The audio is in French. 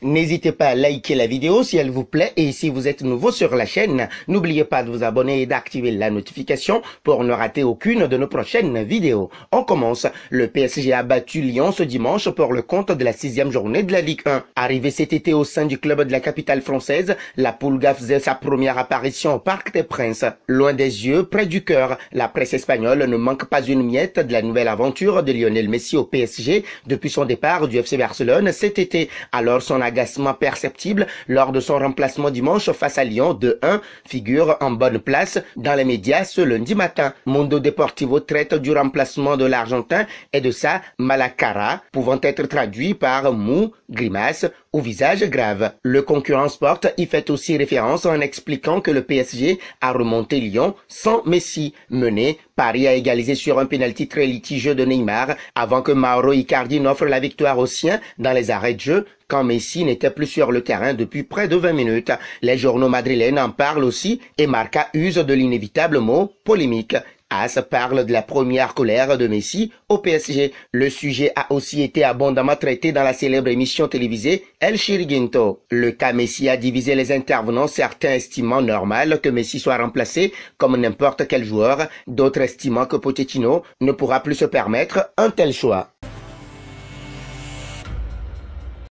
N'hésitez pas à liker la vidéo si elle vous plaît et si vous êtes nouveau sur la chaîne, n'oubliez pas de vous abonner et d'activer la notification pour ne rater aucune de nos prochaines vidéos. On commence. Le PSG a battu Lyon ce dimanche pour le compte de la sixième journée de la Ligue 1. Arrivé cet été au sein du club de la capitale française, la Pulga faisait sa première apparition au Parc des Princes. Loin des yeux, près du cœur, la presse espagnole ne manque pas une miette de la nouvelle aventure de Lionel Messi au PSG depuis son départ du FC Barcelone cet été. Alors son agacement perceptible lors de son remplacement dimanche face à Lyon 2-1 figure en bonne place dans les médias ce lundi matin. Mondo Deportivo traite du remplacement de l'Argentin et de sa malacara, pouvant être traduit par mou, grimace ou visage grave. Le concurrent Sport y fait aussi référence en expliquant que le PSG a remonté Lyon sans Messi. Mené, Paris a égalisé sur un pénalty très litigieux de Neymar avant que Mauro Icardi n'offre la victoire aux siens dans les arrêts de jeu quand Messi n'était plus sur le terrain depuis près de 20 minutes. Les journaux madrilènes en parlent aussi et Marca use de l'inévitable mot polémique. As parle de la première colère de Messi au PSG. Le sujet a aussi été abondamment traité dans la célèbre émission télévisée El Chiriguinto. Le cas Messi a divisé les intervenants, certains estimant normal que Messi soit remplacé comme n'importe quel joueur, d'autres estimant que Pochettino ne pourra plus se permettre un tel choix.